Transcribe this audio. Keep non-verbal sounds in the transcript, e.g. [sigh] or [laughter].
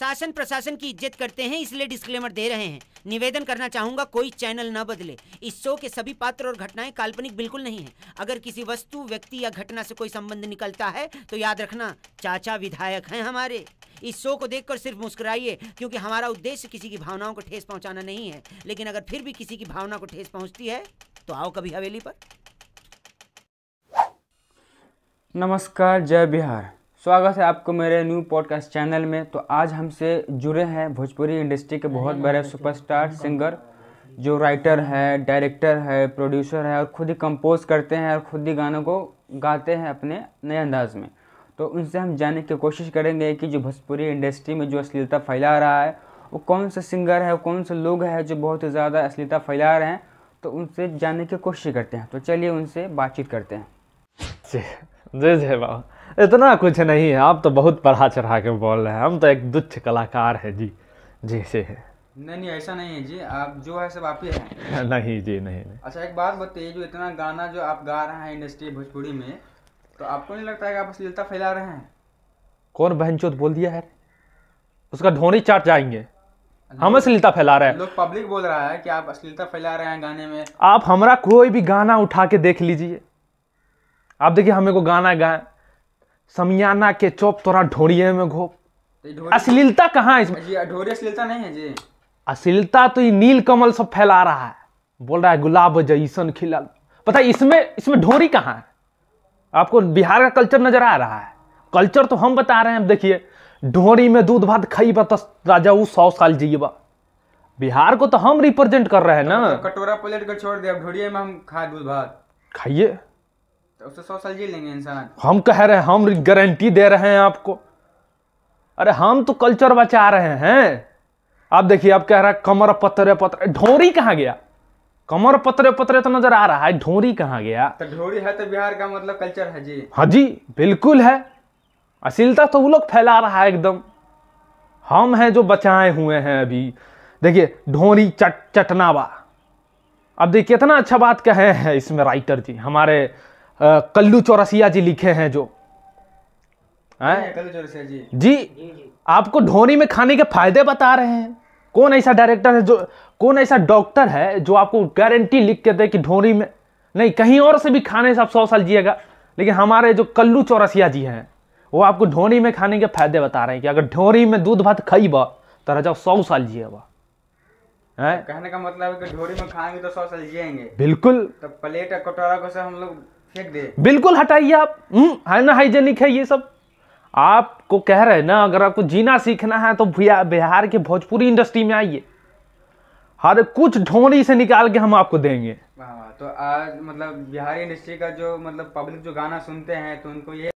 शासन प्रशासन की इज्जत करते हैं इसलिए डिस्क्लेमर दे रहे हैं निवेदन करना चाहूंगा कोई चैनल न बदले इस शो के सभी पात्र और घटनाएं काल्पनिक बिल्कुल नहीं है अगर किसी वस्तु व्यक्ति या घटना से कोई संबंध निकलता है तो याद रखना चाचा विधायक हैं हमारे इस शो को देखकर सिर्फ मुस्कुराइए क्योंकि हमारा उद्देश्य किसी की भावनाओं को ठेस पहुंचाना नहीं है लेकिन अगर फिर भी किसी की भावना को ठेस पहुंचती है तो आओ कभी हवेली पर नमस्कार जय बिहार स्वागत है आपको मेरे न्यू पॉडकास्ट चैनल में तो आज हमसे जुड़े हैं भोजपुरी इंडस्ट्री के बहुत बड़े सुपरस्टार अच्छा। सिंगर अच्छा। जो राइटर है डायरेक्टर है प्रोड्यूसर है और खुद ही कंपोज करते हैं और खुद ही गानों को गाते हैं अपने नए अंदाज में तो उनसे हम जानने की कोशिश करेंगे कि जो भोजपुरी इंडस्ट्री में जो अश्लीलता फैला रहा है वो कौन सा सिंगर है कौन से लोग हैं जो बहुत ही ज़्यादा अश्लीलता फैला रहे हैं तो उनसे जानने की कोशिश करते हैं तो चलिए उनसे बातचीत करते हैं जय जय बाबा इतना कुछ नहीं है आप तो बहुत पढ़ा चढ़ा के बोल रहे हैं हम तो एक दुच्छ कलाकार है जी जैसे है नहीं नहीं ऐसा नहीं है जी आप जो है सब आप ही हैं [laughs] नहीं जी नहीं, नहीं अच्छा एक बात बताइए जो इतना गाना जो आप गा रहे हैं इंडस्ट्री भोजपुरी में तो आपको नहीं लगता है कि आप अश्लीलता फैला रहे हैं कौन बहन चौथ बोल दिया है उसका ढोनी चाट जाएंगे हम अश्लीलता फैला रहे हैं लोग पब्लिक बोल रहा है कि आप अश्लीलता फैला रहे हैं गाने में आप हमारा कोई भी गाना उठा के देख लीजिए आप देखिए हमें को गाना गाए समियाना के चौप तोरा ढोरिये में घोप तो अश्लीलता कहाँ है इसमें जी ढोरी अश्लीलता नहीं है जी अश्लीलता तो ये नील कमल सब फैला रहा है बोल रहा है गुलाब जैसन खिलल पता इसमें इसमें ढोरी कहाँ है आपको बिहार का कल्चर नजर आ रहा है कल्चर तो हम बता रहे हैं देखिए ढोरी में दूध भात खाई बा राजा वो सौ साल जियबा बिहार को तो हम रिप्रेजेंट कर रहे हैं ना कटोरा प्लेट कर छोड़ दिया ढोरिया में हम खाए दूध भात खाइए तो साल जी लेंगे इंसान हम कह रहे हैं हम गारंटी दे रहे हैं आपको अरे हम तो कल्चर बचा रहे हैं आप देखिए आप कह रहे हैं कमर पतरे पतरे ढोरी कहाँ गया कमर पतरे पतरे तो नजर आ रहा है ढोरी कहाँ गया तो ढोरी है तो बिहार का मतलब कल्चर है जी हाँ जी बिल्कुल है अश्लीलता तो वो लोग फैला रहा है एकदम हम हैं जो बचाए हुए हैं अभी देखिए ढोरी चट चटनावा अब देखिए कितना अच्छा बात कहे हैं इसमें राइटर जी हमारे कल्लू चौरसिया जी लिखे हैं जो है कल्लू चौरसिया जी जी, जी। आपको ढोनी में खाने के फायदे बता रहे हैं कौन ऐसा डायरेक्टर है जो कौन ऐसा डॉक्टर है जो आपको गारंटी लिख के दे कि ढोनी में नहीं कहीं और से भी खाने से आप सौ साल जिएगा लेकिन हमारे जो कल्लू चौरसिया जी हैं वो आपको ढोनी में खाने के फायदे बता रहे हैं कि अगर ढोरी में दूध भात खईब तो रह जाओ सौ साल जिए है कहने का मतलब है कि ढोरी में खाएंगे तो सौ साल जिएंगे बिल्कुल तो प्लेट कटोरा को से हम लोग बिल्कुल हटाइए आप हम्म, है ना हाइजेनिक है ये सब आपको कह रहे हैं ना अगर आपको जीना सीखना है तो बिहार के भोजपुरी इंडस्ट्री में आइए हर कुछ ढोंगी से निकाल के हम आपको देंगे हाँ, तो आज मतलब बिहारी इंडस्ट्री का जो मतलब पब्लिक जो गाना सुनते हैं तो उनको ये